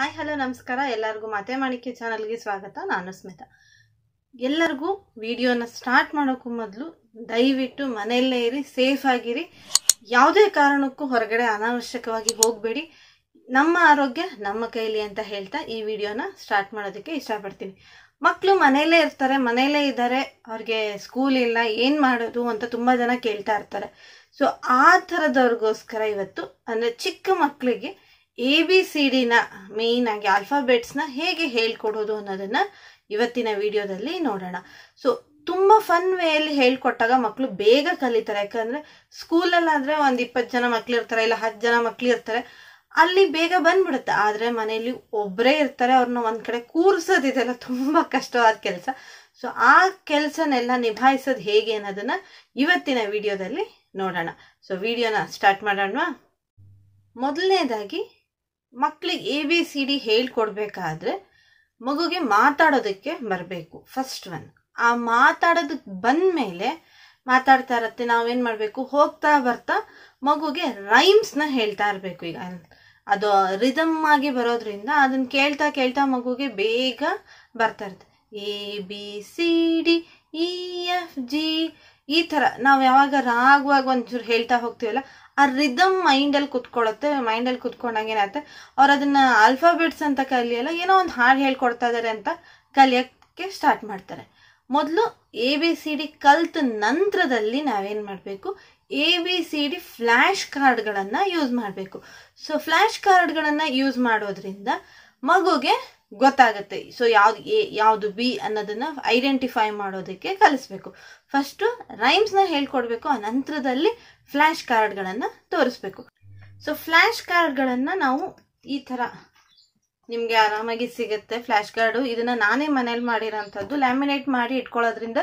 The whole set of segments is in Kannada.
ಹಾಯ್ ಹಲೋ ನಮಸ್ಕಾರ ಎಲ್ಲರಿಗೂ ಮಾತೆ ಮಾಡಿಕೆ ಚಾನಲ್ಗೆ ಸ್ವಾಗತ ನಾನು ಸ್ಮಿತಾ ಎಲ್ಲರಿಗೂ ವಿಡಿಯೋನ ಸ್ಟಾರ್ಟ್ ಮಾಡೋಕ್ಕೂ ಮೊದಲು ದಯವಿಟ್ಟು ಮನೆಯಲ್ಲೇ ಇರಿ ಸೇಫ್ ಆಗಿರಿ ಯಾವುದೇ ಕಾರಣಕ್ಕೂ ಹೊರಗಡೆ ಅನಾವಶ್ಯಕವಾಗಿ ಹೋಗಬೇಡಿ ನಮ್ಮ ಆರೋಗ್ಯ ನಮ್ಮ ಕೈಲಿ ಅಂತ ಹೇಳ್ತಾ ಈ ವಿಡಿಯೋನ ಸ್ಟಾರ್ಟ್ ಮಾಡೋದಕ್ಕೆ ಇಷ್ಟಪಡ್ತೀನಿ ಮಕ್ಕಳು ಮನೆಯಲ್ಲೇ ಇರ್ತಾರೆ ಮನೆಯಲ್ಲೇ ಇದ್ದಾರೆ ಅವ್ರಿಗೆ ಸ್ಕೂಲ್ ಇಲ್ಲ ಏನು ಮಾಡೋದು ಅಂತ ತುಂಬ ಜನ ಕೇಳ್ತಾ ಇರ್ತಾರೆ ಸೊ ಆ ಥರದವ್ರಿಗೋಸ್ಕರ ಇವತ್ತು ಅಂದರೆ ಚಿಕ್ಕ ಮಕ್ಕಳಿಗೆ ಎ ಬಿ ಸಿ ಡಿನ ಮೇಯ್ನ್ ಆಗಿ ಆಲ್ಫಾಬೆಟ್ಸ್ನ ಹೇಗೆ ಹೇಳ್ಕೊಡೋದು ಅನ್ನೋದನ್ನ ಇವತ್ತಿನ ವಿಡಿಯೋದಲ್ಲಿ ನೋಡೋಣ ಸೊ ತುಂಬ ಫನ್ ವೇಯಲ್ಲಿ ಹೇಳ್ಕೊಟ್ಟಾಗ ಮಕ್ಕಳು ಬೇಗ ಕಲಿತಾರೆ ಯಾಕಂದ್ರೆ ಸ್ಕೂಲಲ್ಲಾದರೆ ಒಂದು ಇಪ್ಪತ್ತು ಜನ ಮಕ್ಳು ಇರ್ತಾರೆ ಇಲ್ಲ ಹತ್ತು ಜನ ಮಕ್ಳು ಇರ್ತಾರೆ ಅಲ್ಲಿ ಬೇಗ ಬಂದ್ಬಿಡುತ್ತೆ ಆದರೆ ಮನೆಯಲ್ಲಿ ಒಬ್ಬರೇ ಇರ್ತಾರೆ ಅವ್ರನ್ನ ಒಂದು ಕಡೆ ಕೂರಿಸೋದಿದೆಲ್ಲ ತುಂಬ ಕಷ್ಟವಾದ ಕೆಲಸ ಸೊ ಆ ಕೆಲಸನೆಲ್ಲ ನಿಭಾಯಿಸೋದು ಹೇಗೆ ಅನ್ನೋದನ್ನ ಇವತ್ತಿನ ವಿಡಿಯೋದಲ್ಲಿ ನೋಡೋಣ ಸೊ ವಿಡಿಯೋನ ಸ್ಟಾರ್ಟ್ ಮಾಡೋಣ ಮೊದಲನೇದಾಗಿ ಮಕ್ಕಳಿಗೆ ಎ ಬಿ ಸಿ ಡಿ ಹೇಳ್ಕೊಡ್ಬೇಕಾದ್ರೆ ಮಗುಗೆ ಮಾತಾಡೋದಕ್ಕೆ ಬರಬೇಕು ಫಸ್ಟ್ ಒನ್ ಆ ಮಾತಾಡೋದಕ್ಕೆ ಬಂದ ಮೇಲೆ ಮಾತಾಡ್ತಾ ಇರತ್ತೆ ನಾವೇನು ಮಾಡಬೇಕು ಹೋಗ್ತಾ ಬರ್ತಾ ಮಗುಗೆ ರೈಮ್ಸ್ನ ಹೇಳ್ತಾ ಇರಬೇಕು ಈಗ ಅದು ರಿದಮ್ ಆಗಿ ಬರೋದ್ರಿಂದ ಅದನ್ನ ಕೇಳ್ತಾ ಕೇಳ್ತಾ ಮಗುಗೆ ಬೇಗ ಬರ್ತಾ ಇರುತ್ತೆ A B C D E e, F G ಈ ಥರ ನಾವು ಯಾವಾಗ ರಾಗುವಾಗ ಒಂಚೂರು ಹೇಳ್ತಾ ಹೋಗ್ತೀವಲ್ಲ ಆ ರಿದಮ್ ಮೈಂಡಲ್ಲಿ ಕುತ್ಕೊಳ್ಳುತ್ತೆ ಮೈಂಡಲ್ಲಿ ಕುತ್ಕೊಂಡಂಗೆ ಏನಾಗುತ್ತೆ ಅವ್ರು ಅದನ್ನ ಆಲ್ಫಾಬೆಟ್ಸ್ ಅಂತ ಕಲಿಯಲ್ಲ ಏನೋ ಒಂದು ಹಾಡು ಹೇಳ್ಕೊಡ್ತಾ ಇದ್ದಾರೆ ಅಂತ ಕಲಿಯೋಕ್ಕೆ ಸ್ಟಾರ್ಟ್ ಮಾಡ್ತಾರೆ ಮೊದಲು ಎ ಬಿ ಸಿ ಡಿ ಕಲ್ತ ನಂತರದಲ್ಲಿ ನಾವೇನು ಮಾಡಬೇಕು A B C D flash ಕಾರ್ಡ್ಗಳನ್ನು ಯೂಸ್ ಮಾಡಬೇಕು ಸೊ ಫ್ಲ್ಯಾಶ್ ಕಾರ್ಡ್ಗಳನ್ನು ಯೂಸ್ ಮಾಡೋದ್ರಿಂದ ಮಗುಗೆ ಗೊತ್ತಾಗುತ್ತೆ ಸೊ ಯಾವ್ದು ಎ ಯಾವುದು ಬಿ ಅನ್ನೋದನ್ನ ಐಡೆಂಟಿಫೈ ಮಾಡೋದಕ್ಕೆ ಕಲಿಸ್ಬೇಕು ಫಸ್ಟು ರೈಮ್ಸ್ನ ಹೇಳ್ಕೊಡ್ಬೇಕು ಆ ನಂತರದಲ್ಲಿ ಫ್ಲ್ಯಾಶ್ ಕಾರ್ಡ್ಗಳನ್ನು ತೋರಿಸ್ಬೇಕು ಸೊ ಫ್ಲ್ಯಾಶ್ ಕಾರ್ಡ್ಗಳನ್ನು ನಾವು ಈ ಥರ ನಿಮಗೆ ಆರಾಮಾಗಿ ಸಿಗುತ್ತೆ ಫ್ಲಾಶ್ ಕಾರ್ಡು ಇದನ್ನು ನಾನೇ ಮನೇಲಿ ಮಾಡಿರೋಂಥದ್ದು ಲ್ಯಾಮಿನೇಟ್ ಮಾಡಿ ಇಟ್ಕೊಳ್ಳೋದ್ರಿಂದ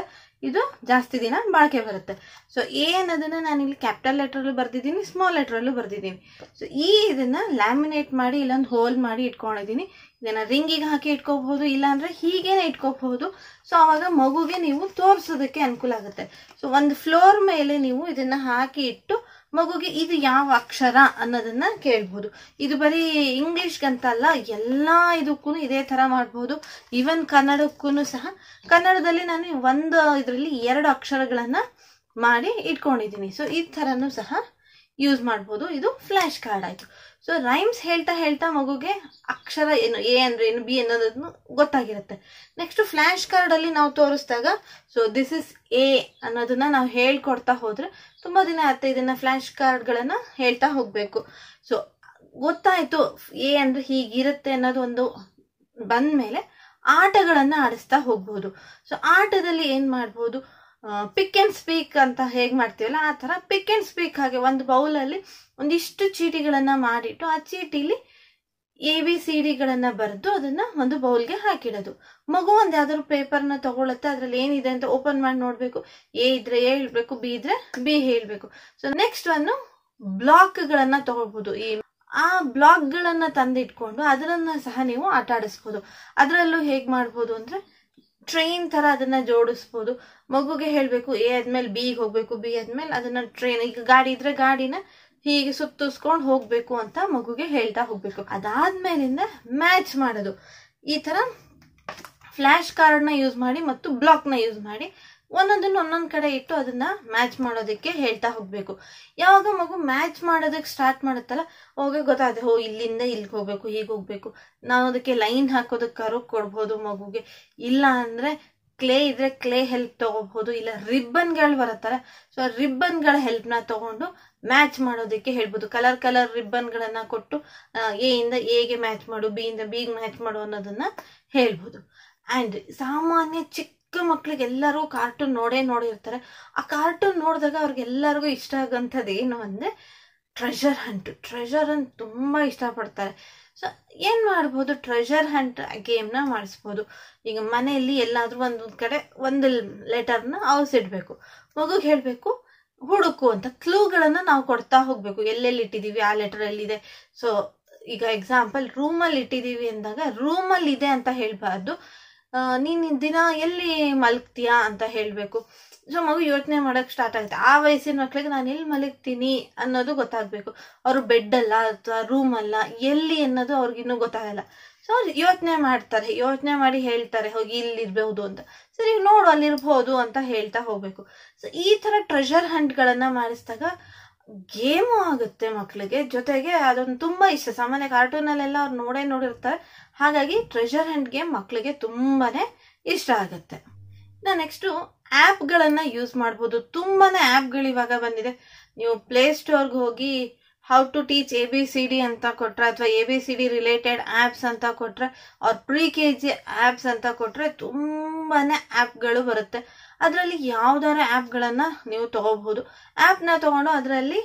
ಇದು ಜಾಸ್ತಿ ದಿನ ಬಾಳಿಕೆ ಬರುತ್ತೆ ಸೊ ಎ ಅನ್ನೋದನ್ನು ನಾನು ಇಲ್ಲಿ ಕ್ಯಾಪಿಟಲ್ ಲೆಟ್ರಲ್ಲೂ ಬರ್ದಿದ್ದೀನಿ ಸ್ಮಾಲ್ ಲೆಟ್ರಲ್ಲೂ ಬರ್ದಿದ್ದೀನಿ ಸೊ ಈ ಇದನ್ನು ಲ್ಯಾಮಿನೇಟ್ ಮಾಡಿ ಇಲ್ಲೊಂದು ಹೋಲ್ ಮಾಡಿ ಇಟ್ಕೊಂಡಿದ್ದೀನಿ ಇದನ್ನ ರಿಂಗಿಗೆ ಹಾಕಿ ಇಟ್ಕೋಬಹುದು ಅಂದ್ರೆ ಹೀಗೇನೆ ಇಟ್ಕೋಬಹುದು ಸೊ ಅವಾಗ ಮಗುಗೆ ನೀವು ತೋರಿಸೋದಕ್ಕೆ ಅನುಕೂಲ ಆಗುತ್ತೆ ಸೊ ಒಂದು ಫ್ಲೋರ್ ಮೇಲೆ ನೀವು ಇದನ್ನ ಹಾಕಿ ಇಟ್ಟು ಮಗುಗೆ ಇದು ಯಾವ ಅಕ್ಷರ ಅನ್ನೋದನ್ನ ಕೇಳ್ಬೋದು ಇದು ಬರೀ ಗಂತ ಅಲ್ಲ ಎಲ್ಲ ಇದಕ್ಕೂ ಇದೇ ತರ ಮಾಡ್ಬೋದು ಈವನ್ ಕನ್ನಡಕ್ಕೂ ಸಹ ಕನ್ನಡದಲ್ಲಿ ನಾನು ಒಂದು ಇದರಲ್ಲಿ ಎರಡು ಅಕ್ಷರಗಳನ್ನು ಮಾಡಿ ಇಟ್ಕೊಂಡಿದ್ದೀನಿ ಸೊ ಈ ಥರನೂ ಸಹ ಯೂಸ್ ಮಾಡ್ಬೋದು ಇದು ಫ್ಲ್ಯಾಶ್ ಕಾರ್ಡ್ ಆಯಿತು ಸೊ ರೈಮ್ಸ್ ಹೇಳ್ತಾ ಹೇಳ್ತಾ ಮಗುಗೆ ಅಕ್ಷರ ಏನು ಎ ಅಂದರೆ ಏನು ಬಿ ಅನ್ನೋದನ್ನು ಗೊತ್ತಾಗಿರುತ್ತೆ ನೆಕ್ಸ್ಟ್ ಫ್ಲ್ಯಾಶ್ ಕಾರ್ಡಲ್ಲಿ ನಾವು ತೋರಿಸಿದಾಗ ಸೊ ದಿಸ್ ಇಸ್ ಎ ಅನ್ನೋದನ್ನ ನಾವು ಹೇಳ್ಕೊಡ್ತಾ ಹೋದರೆ ತುಂಬ ದಿನ ಅರ್ಥ ಇದನ್ನು ಫ್ಲ್ಯಾಶ್ ಕಾರ್ಡ್ಗಳನ್ನು ಹೇಳ್ತಾ ಹೋಗಬೇಕು ಸೊ ಗೊತ್ತಾಯಿತು ಎ ಅಂದರೆ ಹೀಗಿರುತ್ತೆ ಅನ್ನೋದು ಒಂದು ಬಂದ ಮೇಲೆ ಆಟಗಳನ್ನು ಆಡಿಸ್ತಾ ಹೋಗ್ಬೋದು ಸೊ ಆಟದಲ್ಲಿ ಏನು ಮಾಡ್ಬೋದು ಪಿಕ್ ಅಂಡ್ ಸ್ಪೀಕ್ ಅಂತ ಹೇಗೆ ಮಾಡ್ತೀವಲ್ಲ ಆ ಥರ ಪಿಕ್ ಅಂಡ್ ಸ್ಪೀಕ್ ಹಾಗೆ ಒಂದು ಬೌಲಲ್ಲಿ ಒಂದಿಷ್ಟು ಚೀಟಿಗಳನ್ನು ಮಾಡಿಟ್ಟು ಆ ಚೀಟಿಲಿ ಎ ಬಿ ಸಿ ಡಿಗಳನ್ನು ಬರೆದು ಅದನ್ನು ಒಂದು ಬೌಲ್ಗೆ ಹಾಕಿಡೋದು ಮಗು ಒಂದು ಯಾವ್ದಾದ್ರು ಪೇಪರ್ನ ತಗೊಳ್ಳುತ್ತೆ ಅದರಲ್ಲಿ ಏನಿದೆ ಅಂತ ಓಪನ್ ಮಾಡಿ ನೋಡಬೇಕು ಎ ಇದ್ರೆ ಎ ಹೇಳಬೇಕು ಬಿ ಇದ್ರೆ ಬಿ ಹೇಳಬೇಕು ಸೊ ನೆಕ್ಸ್ಟ್ ಒಂದು ಬ್ಲಾಕ್ಗಳನ್ನು ತಗೊಳ್ಬೋದು ಈ ಆ ಬ್ಲಾಕ್ಗಳನ್ನು ತಂದಿಟ್ಕೊಂಡು ಅದರನ್ನು ಸಹ ನೀವು ಆಟ ಅದರಲ್ಲೂ ಹೇಗೆ ಮಾಡ್ಬೋದು ಅಂದರೆ ಟ್ರೈನ್ ತರ ಅದನ್ನ ಜೋಡಿಸ್ಬೋದು ಮಗುಗೆ ಹೇಳಬೇಕು ಎ ಆದ್ಮೇಲೆ ಬಿ ಹೋಗಬೇಕು ಬಿ ಆದ್ಮೇಲೆ ಅದನ್ನ ಟ್ರೈನ್ ಈಗ ಗಾಡಿ ಇದ್ರೆ ಗಾಡಿನ ಹೀಗೆ ಸುತ್ತಿಸ್ಕೊಂಡು ಹೋಗಬೇಕು ಅಂತ ಮಗುಗೆ ಹೇಳ್ತಾ ಹೋಗ್ಬೇಕು ಅದಾದ್ಮೇಲಿಂದ ಮ್ಯಾಚ್ ಮಾಡೋದು ಈ ತರ ಫ್ಲಾಶ್ ಕಾರ್ಡ್ ನ ಯೂಸ್ ಮಾಡಿ ಮತ್ತು ಬ್ಲಾಕ್ ನ ಯೂಸ್ ಮಾಡಿ ಒಂದೊಂದನ್ನು ಒಂದೊಂದು ಕಡೆ ಇಟ್ಟು ಅದನ್ನ ಮ್ಯಾಚ್ ಮಾಡೋದಕ್ಕೆ ಹೇಳ್ತಾ ಹೋಗ್ಬೇಕು ಯಾವಾಗ ಮಗು ಮ್ಯಾಚ್ ಮಾಡೋದಕ್ಕೆ ಸ್ಟಾರ್ಟ್ ಮಾಡುತ್ತಲ್ಲ ಅವಾಗ ಗೊತ್ತಾಗುತ್ತೆ ಹೋ ಇಲ್ಲಿಂದ ಇಲ್ಲಿಗೆ ಹೋಗ್ಬೇಕು ಹೀಗೆ ಹೋಗಬೇಕು ನಾವು ಅದಕ್ಕೆ ಲೈನ್ ಹಾಕೋದಕ್ಕೆ ಕರು ಕೊಡ್ಬೋದು ಮಗುಗೆ ಇಲ್ಲ ಅಂದ್ರೆ ಕ್ಲೇ ಇದ್ರೆ ಕ್ಲೇ ಹೆಲ್ಪ್ ತಗೋಬಹುದು ಇಲ್ಲ ರಿಬ್ಬನ್ಗಳು ಬರುತ್ತಲ್ಲ ಸೊ ರಿಬ್ಬನ್ಗಳ ಹೆಲ್ಪ್ನ ತಗೊಂಡು ಮ್ಯಾಚ್ ಮಾಡೋದಕ್ಕೆ ಹೇಳ್ಬೋದು ಕಲರ್ ಕಲರ್ ರಿಬ್ಬನ್ಗಳನ್ನು ಕೊಟ್ಟು ಇಂದ ಎಗೆ ಮ್ಯಾಚ್ ಮಾಡು ಬಿ ಇಂದ ಬಿಗೆ ಮ್ಯಾಚ್ ಮಾಡು ಅನ್ನೋದನ್ನ ಹೇಳ್ಬೋದು ಆ್ಯಂಡ್ ಸಾಮಾನ್ಯ ಚಿಕ್ಕ ಚಿಕ್ಕ ಮಕ್ಳಿಗೆಲ್ಲರೂ ಕಾರ್ಟೂನ್ ನೋಡೇ ನೋಡಿರ್ತಾರೆ ಆ ಕಾರ್ಟೂನ್ ನೋಡಿದಾಗ ಅವ್ರಿಗೆಲ್ಲರಿಗೂ ಇಷ್ಟ ಆಗೋಂಥದ್ದು ಏನು ಅಂದರೆ ಟ್ರೆಷರ್ ಹಂಟು ಟ್ರೆಷರ್ ಅಂತ ತುಂಬ ಇಷ್ಟಪಡ್ತಾರೆ ಸೊ ಏನು ಮಾಡ್ಬೋದು ಟ್ರೆಷರ್ ಹಂಟ್ ಗೇಮ್ನ ಮಾಡಿಸ್ಬೋದು ಈಗ ಮನೆಯಲ್ಲಿ ಎಲ್ಲಾದರೂ ಒಂದೊಂದು ಕಡೆ ಒಂದು ಲೆಟರ್ನ ಅವಸಿಡ್ಬೇಕು ಮಗುಗೆ ಹೇಳಬೇಕು ಹುಡುಕು ಅಂತ ಕ್ಲೂಗಳನ್ನು ನಾವು ಕೊಡ್ತಾ ಹೋಗಬೇಕು ಎಲ್ಲೆಲ್ಲಿ ಇಟ್ಟಿದ್ದೀವಿ ಆ ಲೆಟರ್ ಎಲ್ಲಿದೆ ಸೊ ಈಗ ಎಕ್ಸಾಂಪಲ್ ರೂಮಲ್ಲಿ ಇಟ್ಟಿದ್ದೀವಿ ಅಂದಾಗ ರೂಮಲ್ಲಿ ಇದೆ ಅಂತ ಹೇಳಬಾರ್ದು ನೀನು ದಿನ ಎಲ್ಲಿ ಮಲಗ್ತೀಯಾ ಅಂತ ಹೇಳಬೇಕು ಸೊ ಮಗು ಯೋಚನೆ ಮಾಡೋಕ್ಕೆ ಸ್ಟಾರ್ಟ್ ಆಗುತ್ತೆ ಆ ವಯಸ್ಸಿನ ಮಕ್ಕಳಿಗೆ ನಾನು ಎಲ್ಲಿ ಮಲಗ್ತೀನಿ ಅನ್ನೋದು ಗೊತ್ತಾಗಬೇಕು ಅವರು ಬೆಡ್ ಅಲ್ಲ ಅಥವಾ ರೂಮ್ ಅಲ್ಲ ಎಲ್ಲಿ ಅನ್ನೋದು ಅವ್ರಿಗಿನ್ನೂ ಗೊತ್ತಾಗಲ್ಲ ಸೊ ಅವ್ರು ಯೋಚನೆ ಮಾಡ್ತಾರೆ ಯೋಚನೆ ಮಾಡಿ ಹೇಳ್ತಾರೆ ಹೋಗಿ ಇಲ್ಲಿರ್ಬಹುದು ಅಂತ ಸರಿ ನೋಡು ಅಲ್ಲಿರ್ಬಹುದು ಅಂತ ಹೇಳ್ತಾ ಹೋಗ್ಬೇಕು ಸೊ ಈ ಥರ ಟ್ರೆಷರ್ ಹಂಟ್ಗಳನ್ನು ಮಾಡಿಸಿದಾಗ ಗೇಮು ಆಗುತ್ತೆ ಮಕ್ಕಳಿಗೆ ಜೊತೆಗೆ ಅದೊಂದು ತುಂಬ ಇಷ್ಟ ಸಾಮಾನ್ಯ ಕಾರ್ಟೂನ್ ಅಲ್ಲೆಲ್ಲ ಅವ್ರು ನೋಡೇ ನೋಡಿರ್ತಾರೆ ಹಾಗಾಗಿ ಟ್ರೆಜರ್ ಹಂಡ್ ಗೇಮ್ ಮಕ್ಕಳಿಗೆ ತುಂಬಾ ಇಷ್ಟ ಆಗುತ್ತೆ ನೆಕ್ಸ್ಟ್ ನೆಕ್ಸ್ಟು ಆ್ಯಪ್ಗಳನ್ನು ಯೂಸ್ ಮಾಡ್ಬೋದು ತುಂಬಾ ಆ್ಯಪ್ಗಳು ಇವಾಗ ಬಂದಿದೆ ನೀವು ಪ್ಲೇಸ್ಟೋರ್ಗೆ ಹೋಗಿ how to teach A B C D ಅಂತ ಕೊಟ್ಟರೆ ಅಥವಾ A B C D related apps ಅಂತ ಕೊಟ್ಟರೆ ಅವ್ರ ಪ್ರಿ ಕೆ ಜಿ ಆ್ಯಪ್ಸ್ ಅಂತ ಕೊಟ್ಟರೆ ತುಂಬಾ ಆ್ಯಪ್ಗಳು ಬರುತ್ತೆ ಅದರಲ್ಲಿ ಯಾವ್ದಾರ ಆ್ಯಪ್ಗಳನ್ನು ನೀವು ತೊಗೋಬಹುದು ಆ್ಯಪ್ನ ತಗೊಂಡು ಅದರಲ್ಲಿ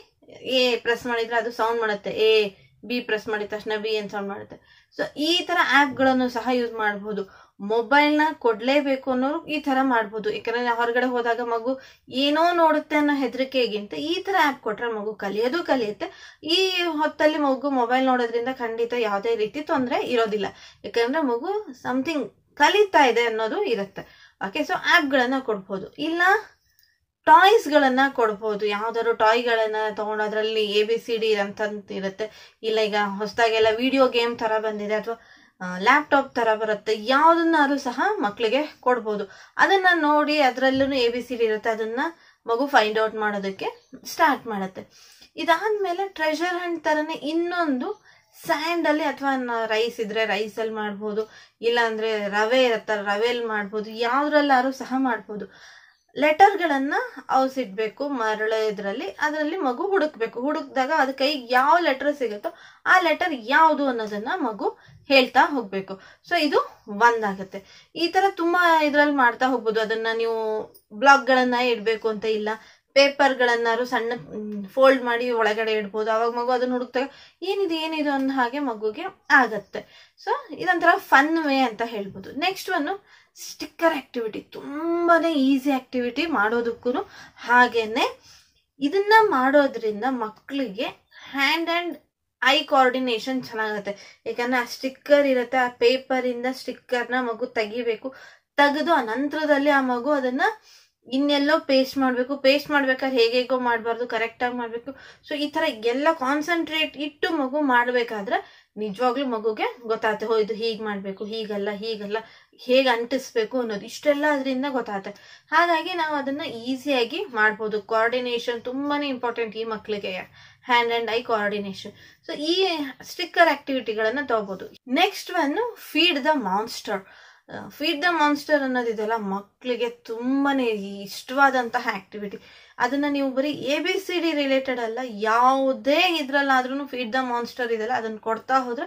ಎ ಪ್ರೆಸ್ ಮಾಡಿದರೆ ಅದು ಸೌಂಡ್ ಮಾಡುತ್ತೆ ಎ ಬಿ ಪ್ರೆಸ್ ಮಾಡಿದ ತಕ್ಷಣ ಬಿ ಅಂತ ಸೌಂಡ್ ಮಾಡುತ್ತೆ ಸೊ ಈ ಥರ ಆ್ಯಪ್ಗಳನ್ನು ಸಹ ಯೂಸ್ ಮಾಡ್ಬೋದು ಮೊಬೈಲ್ನ ಕೊಡ್ಲೇಬೇಕು ಅನ್ನೋರು ಈ ತರ ಮಾಡ್ಬೋದು ಯಾಕಂದ್ರೆ ಹೊರಗಡೆ ಹೋದಾಗ ಮಗು ಏನೋ ನೋಡುತ್ತೆ ಅನ್ನೋ ಹೆದರಿಕೆಗಿಂತ ಈ ತರ ಆ್ಯಪ್ ಕೊಟ್ರೆ ಮಗು ಕಲಿಯೋದು ಕಲಿಯುತ್ತೆ ಈ ಹೊತ್ತಲ್ಲಿ ಮಗು ಮೊಬೈಲ್ ನೋಡೋದ್ರಿಂದ ಖಂಡಿತ ಯಾವುದೇ ರೀತಿ ತೊಂದರೆ ಇರೋದಿಲ್ಲ ಯಾಕಂದ್ರೆ ಮಗು ಸಮಥಿಂಗ್ ಕಲಿತಾ ಇದೆ ಅನ್ನೋದು ಇರುತ್ತೆ ಓಕೆ ಸೊ ಆ್ಯಪ್ಗಳನ್ನು ಕೊಡ್ಬೋದು ಇಲ್ಲ ಗಳನ್ನ ಕೊಡ್ಬೋದು ಯಾವ್ದಾದ್ರು ಟಾಯ್ಗಳನ್ನು ಗಳನ್ನ ಎ ಬಿ ಸಿ ಡಿ ಅಂತ ಇರುತ್ತೆ ಇಲ್ಲ ಈಗ ಹೊಸದಾಗೆಲ್ಲ ವಿಡಿಯೋ ಗೇಮ್ ತರ ಬಂದಿದೆ ಅಥವಾ ಲ್ಯಾಪ್ಟಾಪ್ ತರ ಬರುತ್ತೆ ಯಾವುದನ್ನಾದ್ರೂ ಸಹ ಮಕ್ಕಳಿಗೆ ಕೊಡ್ಬೋದು ಅದನ್ನ ನೋಡಿ ಅದರಲ್ಲೂ ಎ ಬಿ ಸಿ ಡಿ ಇರುತ್ತೆ ಅದನ್ನ ಮಗು ಫೈಂಡ್ ಔಟ್ ಮಾಡೋದಕ್ಕೆ ಸ್ಟಾರ್ಟ್ ಮಾಡುತ್ತೆ ಇದಾದ್ಮೇಲೆ ಟ್ರೆಷರ್ ಹಂಡ್ ತರನೇ ಇನ್ನೊಂದು ಅಲ್ಲಿ ಅಥವಾ ರೈಸ್ ಇದ್ರೆ ರೈಸಲ್ಲಿ ಮಾಡ್ಬೋದು ಇಲ್ಲಾಂದರೆ ರವೆ ರವೆ ಅಲ್ಲಿ ಮಾಡ್ಬೋದು ಯಾವ್ದ್ರಲ್ಲಾರು ಸಹ ಮಾಡ್ಬೋದು ಲೆಟರ್ಗಳನ್ನು ಇಡ್ಬೇಕು ಮರಳ ಇದರಲ್ಲಿ ಅದರಲ್ಲಿ ಮಗು ಹುಡುಕ್ಬೇಕು ಹುಡುಕ್ದಾಗ ಅದ ಕೈಗೆ ಯಾವ ಲೆಟರ್ ಸಿಗುತ್ತೋ ಆ ಲೆಟರ್ ಯಾವುದು ಅನ್ನೋದನ್ನ ಮಗು ಹೇಳ್ತಾ ಹೋಗ್ಬೇಕು ಸೊ ಇದು ಒಂದಾಗತ್ತೆ ಈ ತರ ತುಂಬಾ ಇದ್ರಲ್ಲಿ ಮಾಡ್ತಾ ಹೋಗ್ಬೋದು ಅದನ್ನ ನೀವು ಬ್ಲಾಗ್ಗಳನ್ನ ಇಡ್ಬೇಕು ಅಂತ ಇಲ್ಲ ಪೇಪರ್ಗಳನ್ನಾದ್ರು ಸಣ್ಣ ಫೋಲ್ಡ್ ಮಾಡಿ ಒಳಗಡೆ ಇಡ್ಬೋದು ಅವಾಗ ಮಗು ಅದನ್ನ ಹುಡುಕ್ತಾಗ ಏನಿದೆ ಏನಿದು ಅನ್ನೋ ಹಾಗೆ ಮಗುಗೆ ಆಗತ್ತೆ ಸೊ ಇದೊಂಥರ ಫನ್ ವೇ ಅಂತ ಹೇಳ್ಬೋದು ನೆಕ್ಸ್ಟ್ ಒಂದು ಸ್ಟಿಕ್ಕರ್ ಆಕ್ಟಿವಿಟಿ ತುಂಬಾ ಈಸಿ ಆಕ್ಟಿವಿಟಿ ಮಾಡೋದಕ್ಕೂ ಹಾಗೇನೆ ಇದನ್ನ ಮಾಡೋದ್ರಿಂದ ಮಕ್ಕಳಿಗೆ ಹ್ಯಾಂಡ್ ಆ್ಯಂಡ್ ಐ ಕೋಆರ್ಡಿನೇಷನ್ ಚೆನ್ನಾಗತ್ತೆ ಯಾಕಂದ್ರೆ ಆ ಸ್ಟಿಕ್ಕರ್ ಇರುತ್ತೆ ಆ ಪೇಪರಿಂದ ಸ್ಟಿಕ್ಕರ್ನ ಮಗು ತೆಗಿಬೇಕು ತೆಗೆದು ಆ ನಂತರದಲ್ಲಿ ಆ ಮಗು ಅದನ್ನ ಇನ್ನೆಲ್ಲೋ ಪೇಸ್ಟ್ ಮಾಡಬೇಕು ಪೇಸ್ಟ್ ಮಾಡ್ಬೇಕಾದ್ರೆ ಹೇಗೇಗೋ ಮಾಡಬಾರ್ದು ಕರೆಕ್ಟಾಗಿ ಮಾಡಬೇಕು ಸೊ ಈ ತರ ಎಲ್ಲ ಕಾನ್ಸಂಟ್ರೇಟ್ ಇಟ್ಟು ಮಗು ಮಾಡ್ಬೇಕಾದ್ರೆ ನಿಜವಾಗ್ಲೂ ಮಗುಗೆ ಗೊತ್ತಾಗುತ್ತೆ ಹೋ ಇದು ಹೀಗೆ ಮಾಡಬೇಕು ಹೀಗಲ್ಲ ಹೀಗಲ್ಲ ಹೇಗೆ ಅಂಟಿಸ್ಬೇಕು ಅನ್ನೋದು ಇಷ್ಟೆಲ್ಲ ಅದರಿಂದ ಗೊತ್ತಾಗುತ್ತೆ ಹಾಗಾಗಿ ನಾವು ಅದನ್ನ ಈಸಿಯಾಗಿ ಮಾಡ್ಬೋದು ಕೋಆರ್ಡಿನೇಷನ್ ತುಂಬಾನೇ ಇಂಪಾರ್ಟೆಂಟ್ ಈ ಮಕ್ಕಳಿಗೆ hand and eye coordination so ಈ ಸ್ಟಿಕ್ಕರ್ ಆಕ್ಟಿವಿಟಿಗಳನ್ನ ತಗೋಬಹುದು next one feed the monster feed the monster ಅನ್ನೋದಿದೆಯಲ್ಲ ಮಕ್ಕಳಿಗೆ ತುಂಬಾ ಇಷ್ಟವಾದಂತಹ ಆಕ್ಟಿವಿಟಿ ಅದನ್ನು ನೀವು ಬರೀ A B C D related ಅಲ್ಲ ಯಾವುದೇ ಇದರಲ್ಲಾದ್ರೂ ಫೀಡ್ ದ ಮಾನ್ಸ್ಟರ್ ಇದೆಯಲ್ಲ ಅದನ್ನು ಕೊಡ್ತಾ ಹೋದ್ರೆ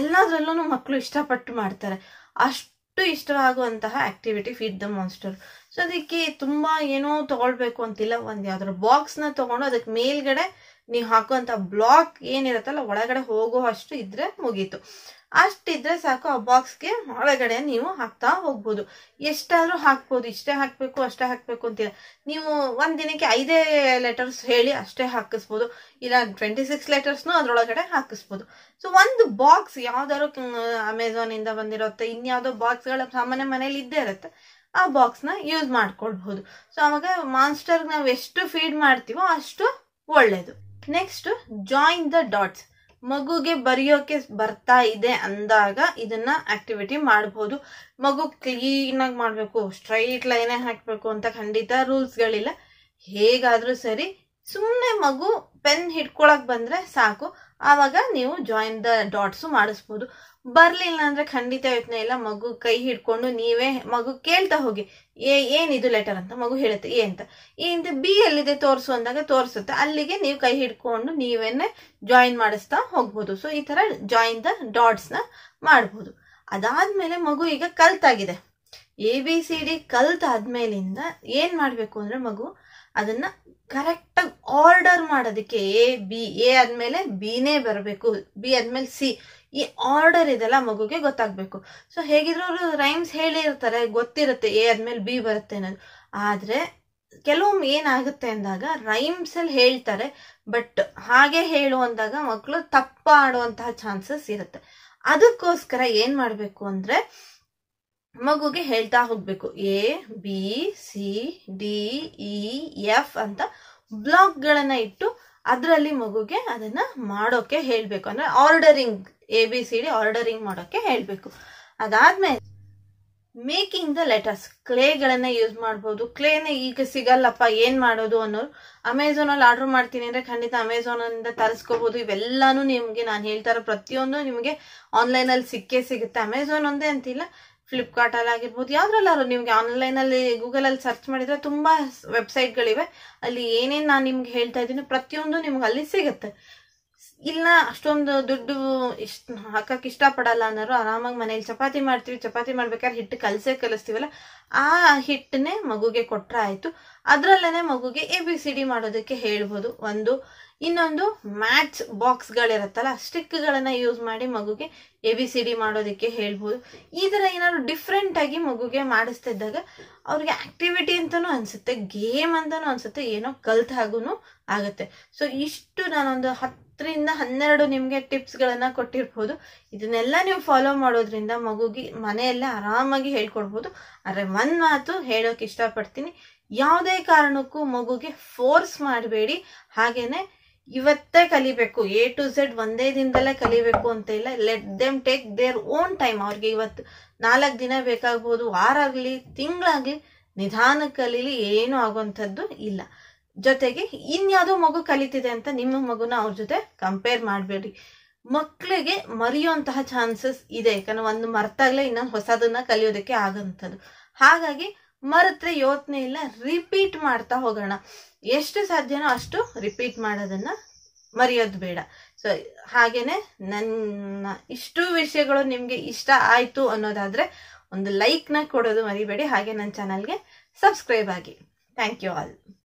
ಎಲ್ಲದರಲ್ಲೂ ಮಕ್ಕಳು ಇಷ್ಟಪಟ್ಟು ಮಾಡ್ತಾರೆ ಅಷ್ಟು ಇಷ್ಟವಾಗುವಂತಹ activity feed the monster so ಅದಕ್ಕೆ ತುಂಬ ಏನೋ ತಗೊಳ್ಬೇಕು ಅಂತಿಲ್ಲ ಒಂದು ಬಾಕ್ಸ್ ನ ತಗೊಂಡು ಅದಕ್ಕೆ ಮೇಲ್ಗಡೆ ನೀವು ಹಾಕುವಂಥ ಬ್ಲಾಕ್ ಏನಿರುತ್ತಲ್ಲ ಒಳಗಡೆ ಹೋಗೋ ಇದ್ರೆ ಮುಗೀತು ಅಷ್ಟಿದ್ರೆ ಸಾಕು ಆ ಬಾಕ್ಸ್ಗೆ ಒಳಗಡೆ ನೀವು ಹಾಕ್ತಾ ಹೋಗ್ಬೋದು ಎಷ್ಟಾದರೂ ಹಾಕ್ಬೋದು ಇಷ್ಟೇ ಹಾಕಬೇಕು ಅಷ್ಟೇ ಹಾಕಬೇಕು ಅಂತಿಲ್ಲ ನೀವು ಒಂದು ದಿನಕ್ಕೆ ಐದೇ ಲೆಟರ್ಸ್ ಹೇಳಿ ಅಷ್ಟೇ ಹಾಕಿಸ್ಬೋದು ಇಲ್ಲ ಟ್ವೆಂಟಿ ಸಿಕ್ಸ್ ಲೆಟರ್ಸ್ನು ಅದರೊಳಗಡೆ ಹಾಕಿಸ್ಬೋದು ಸೊ ಒಂದು ಬಾಕ್ಸ್ ಯಾವ್ದಾದ್ರು ಅಮೆಝಾನಿಂದ ಬಂದಿರುತ್ತೆ ಇನ್ಯಾವುದೋ ಬಾಕ್ಸ್ಗಳ ಸಾಮಾನ್ಯ ಮನೇಲಿ ಇದ್ದೇ ಇರುತ್ತೆ ಆ ಬಾಕ್ಸ್ನ ಯೂಸ್ ಮಾಡ್ಕೊಳ್ಬಹುದು ಸೊ ಅವಾಗ ಮಾನ್ಸ್ಟರ್ಗೆ ನಾವು ಎಷ್ಟು ಫೀಡ್ ಮಾಡ್ತೀವೋ ಅಷ್ಟು ಒಳ್ಳೆಯದು ನೆಕ್ಸ್ಟ್ ಜಾಯಿನ್ ದ ಡಾಟ್ಸ್ ಮಗುಗೆ ಬರೆಯೋಕೆ ಬರ್ತಾ ಇದೆ ಅಂದಾಗ ಇದನ್ನ ಆಕ್ಟಿವಿಟಿ ಮಾಡ್ಬೋದು ಮಗು ಕ್ಲೀನಾಗಿ ಮಾಡಬೇಕು ಸ್ಟ್ರೈಟ್ ಲೈನೇ ಹಾಕಬೇಕು ಅಂತ ಖಂಡಿತ ರೂಲ್ಸ್ಗಳಿಲ್ಲ ಹೇಗಾದರೂ ಸರಿ ಸುಮ್ಮನೆ ಮಗು ಪೆನ್ ಹಿಡ್ಕೊಳಕ್ ಬಂದರೆ ಸಾಕು ಆವಾಗ ನೀವು ಜಾಯಿನ್ ದ ಡಾಟ್ಸು ಮಾಡಿಸ್ಬೋದು ಬರಲಿಲ್ಲ ಅಂದರೆ ಖಂಡಿತ ಯೋಚನೆ ಇಲ್ಲ ಮಗು ಕೈ ಹಿಡ್ಕೊಂಡು ನೀವೇ ಮಗು ಕೇಳ್ತಾ ಹೋಗಿ ಏ ಏನಿದು ಲೆಟರ್ ಅಂತ ಮಗು ಹೇಳುತ್ತೆ ಏ ಅಂತ ಈ ಹಿಂದೆ ಬಿ ಎಲ್ಲಿದೆ ತೋರಿಸು ಅಂದಾಗ ತೋರಿಸುತ್ತೆ ಅಲ್ಲಿಗೆ ನೀವು ಕೈ ಹಿಡ್ಕೊಂಡು ನೀವೇನೆ ಜಾಯಿನ್ ಮಾಡಿಸ್ತಾ ಹೋಗ್ಬೋದು ಸೊ ಈ ಥರ ಜಾಯಿನ್ ದ ಡಾಟ್ಸ್ನ ಮಾಡ್ಬೋದು ಅದಾದಮೇಲೆ ಮಗು ಈಗ ಕಲ್ತಾಗಿದೆ ಎ ಬಿ ಸಿ ಡಿ ಕಲ್ತಾದ್ಮೇಲಿಂದ ಏನು ಮಾಡಬೇಕು ಅಂದರೆ ಮಗು ಅದನ್ನ ಕರೆಕ್ಟಾಗಿ ಆರ್ಡರ್ ಮಾಡೋದಕ್ಕೆ ಎ ಬಿ ಎ ಆದ್ಮೇಲೆ ಬಿನೇ ಬರಬೇಕು ಬಿ ಆದ್ಮೇಲೆ ಸಿ ಈ ಆರ್ಡರ್ ಇದೆಲ್ಲ ಮಗುಗೆ ಗೊತ್ತಾಗಬೇಕು ಸೊ ಹೇಗಿದ್ರು ಅವರು ರೈಮ್ಸ್ ಹೇಳಿರ್ತಾರೆ ಗೊತ್ತಿರುತ್ತೆ ಎ ಆದ್ಮೇಲೆ ಬಿ ಬರುತ್ತೆ ಅನ್ನೋದು ಆದರೆ ಕೆಲವೊಮ್ಮೆ ಏನಾಗುತ್ತೆ ಅಂದಾಗ ರೈಮ್ಸಲ್ಲಿ ಹೇಳ್ತಾರೆ ಬಟ್ ಹಾಗೆ ಹೇಳು ಅಂದಾಗ ಮಕ್ಕಳು ಆಡುವಂತಹ ಚಾನ್ಸಸ್ ಇರುತ್ತೆ ಅದಕ್ಕೋಸ್ಕರ ಏನು ಮಾಡಬೇಕು ಅಂದರೆ ಮಗುಗೆ ಹೇಳ್ತಾ ಹೋಗ್ಬೇಕು A B C D E F ಅಂತ ಬ್ಲಾಕ್ಗಳನ್ನು ಇಟ್ಟು ಅದರಲ್ಲಿ ಮಗುಗೆ ಅದನ್ನ ಮಾಡೋಕೆ ಹೇಳಬೇಕು ಅಂದ್ರೆ ordering A B C D ordering ಮಾಡೋಕೆ ಹೇಳ್ಬೇಕು ಅದಾದ್ಮೇಲೆ ಮೇಕಿಂಗ್ ದ ಲೆಟರ್ಸ್ ಕ್ಲೇಗಳನ್ನ ಯೂಸ್ ಮಾಡ್ಬೋದು ಕ್ಲೇನ ಈಗ ಸಿಗಲ್ಲಪ್ಪ ಏನು ಮಾಡೋದು ಅನ್ನೋರು ಅಲ್ಲಿ ಆರ್ಡರ್ ಮಾಡ್ತೀನಿ ಅಂದ್ರೆ ಖಂಡಿತ ಅಮೆಝಾನಿಂದ ತರಿಸ್ಕೋಬೋದು ಇವೆಲ್ಲಾನು ನಿಮಗೆ ನಾನು ಹೇಳ್ತಾರ ಪ್ರತಿಯೊಂದು ನಿಮಗೆ ಅಲ್ಲಿ ಸಿಕ್ಕೇ ಸಿಗುತ್ತೆ ಅಮೆಝಾನ್ ಒಂದೇ ಅಂತಿಲ್ಲ ಫ್ಲಿಪ್ಕಾರ್ಟ್ ಅಲ್ಲಿ ಆಗಿರ್ಬೋದು ಯಾವ್ದ್ರಲ್ಲಾದ್ರು ನಿಮಗೆ ಗೂಗಲ್ ಅಲ್ಲಿ ಸರ್ಚ್ ತುಂಬಾ ವೆಬ್ಸೈಟ್ ಗಳಿವೆ ಅಲ್ಲಿ ಏನೇನ್ ನಾನು ನಿಮ್ಗೆ ಹೇಳ್ತಾ ಇದ್ದೀನಿ ಪ್ರತಿಯೊಂದು ನಿಮ್ಗೆ ಅಲ್ಲಿ ಸಿಗುತ್ತೆ ಇಲ್ಲ ಅಷ್ಟೊಂದು ದುಡ್ಡು ಇಷ್ಟ ಹಾಕಕ್ಕೆ ಇಷ್ಟಪಡಲ್ಲ ಅನ್ನೋರು ಆರಾಮಾಗಿ ಮನೇಲಿ ಚಪಾತಿ ಮಾಡ್ತೀವಿ ಚಪಾತಿ ಮಾಡ್ಬೇಕಾದ್ರೆ ಹಿಟ್ಟು ಕಲಸೇ ಕಲಿಸ್ತೀವಲ್ಲ ಆ ಹಿಟ್ಟನ್ನೇ ಮಗುಗೆ ಕೊಟ್ಟರೆ ಆಯ್ತು ಅದ್ರಲ್ಲೇನೆ ಮಗುಗೆ ಎ ಬಿ ಸಿ ಡಿ ಮಾಡೋದಕ್ಕೆ ಹೇಳ್ಬೋದು ಒಂದು ಇನ್ನೊಂದು ಮ್ಯಾಚ್ ಬಾಕ್ಸ್ಗಳಿರುತ್ತಲ್ಲ ಸ್ಟಿಕ್ಗಳನ್ನು ಯೂಸ್ ಮಾಡಿ ಮಗುಗೆ ಎ ಬಿ ಸಿ ಡಿ ಮಾಡೋದಕ್ಕೆ ಹೇಳ್ಬೋದು ಈ ಥರ ಏನಾದ್ರು ಡಿಫ್ರೆಂಟಾಗಿ ಮಗುಗೆ ಮಾಡಿಸ್ತಿದ್ದಾಗ ಅವ್ರಿಗೆ ಆಕ್ಟಿವಿಟಿ ಅಂತಲೂ ಅನ್ಸುತ್ತೆ ಗೇಮ್ ಅಂತಲೂ ಅನ್ಸುತ್ತೆ ಏನೋ ಕಲ್ತ ಹಾಗೂ ಆಗುತ್ತೆ ಸೊ ಇಷ್ಟು ನಾನೊಂದು ಹತ್ತರಿಂದ ಹನ್ನೆರಡು ನಿಮಗೆ ಟಿಪ್ಸ್ಗಳನ್ನು ಕೊಟ್ಟಿರ್ಬೋದು ಇದನ್ನೆಲ್ಲ ನೀವು ಫಾಲೋ ಮಾಡೋದ್ರಿಂದ ಮಗುಗೆ ಮನೆಯಲ್ಲೇ ಆರಾಮಾಗಿ ಹೇಳ್ಕೊಡ್ಬೋದು ಆದರೆ ಒಂದು ಮಾತು ಹೇಳೋಕೆ ಇಷ್ಟಪಡ್ತೀನಿ ಯಾವುದೇ ಕಾರಣಕ್ಕೂ ಮಗುಗೆ ಫೋರ್ಸ್ ಮಾಡಬೇಡಿ ಹಾಗೆಯೇ ಇವತ್ತೇ ಕಲಿಬೇಕು ಎ ಟು ಝೆಡ್ ಒಂದೇ ದಿನದಲ್ಲೇ ಕಲಿಬೇಕು ಅಂತ ಇಲ್ಲ let them take their own time ಅವ್ರಿಗೆ ಇವತ್ತು ನಾಲ್ಕು ದಿನ ಬೇಕಾಗ್ಬೋದು ವಾರ ಆಗಲಿ ತಿಂಗಳಾಗಲಿ ನಿಧಾನಕ್ಕೆ ಕಲೀಲಿ ಏನೂ ಆಗುವಂಥದ್ದು ಇಲ್ಲ ಜೊತೆಗೆ ಇನ್ಯಾವುದೋ ಮಗು ಕಲಿತಿದೆ ಅಂತ ನಿಮ್ಮ ಮಗುನ ಅವ್ರ ಜೊತೆ ಕಂಪೇರ್ ಮಾಡಬೇಡಿ ಮಕ್ಕಳಿಗೆ ಮರೆಯುವಂತಹ ಚಾನ್ಸಸ್ ಇದೆ ಯಾಕಂದ್ರೆ ಒಂದು ಮರ್ತಾಗ್ಲೇ ಇನ್ನೊಂದು ಹೊಸದನ್ನ ಕಲಿಯೋದಕ್ಕೆ ಆಗಂಥದ್ದು ಹಾಗಾಗಿ ಮರೆತ್ರೆ ಯೋಚನೆ ಇಲ್ಲ ರಿಪೀಟ್ ಮಾಡ್ತಾ ಹೋಗೋಣ ಎಷ್ಟು ಸಾಧ್ಯನೋ ಅಷ್ಟು ರಿಪೀಟ್ ಮಾಡೋದನ್ನ ಮರೆಯೋದು ಬೇಡ ಸೊ ಹಾಗೇನೆ ನನ್ನ ಇಷ್ಟು ವಿಷಯಗಳು ನಿಮಗೆ ಇಷ್ಟ ಆಯಿತು ಅನ್ನೋದಾದರೆ ಒಂದು ಲೈಕ್ನ ಕೊಡೋದು ಮರಿಬೇಡಿ ಹಾಗೆ ನನ್ನ ಚಾನಲ್ಗೆ ಸಬ್ಸ್ಕ್ರೈಬ್ ಆಗಿ ಥ್ಯಾಂಕ್ ಯು ಆಲ್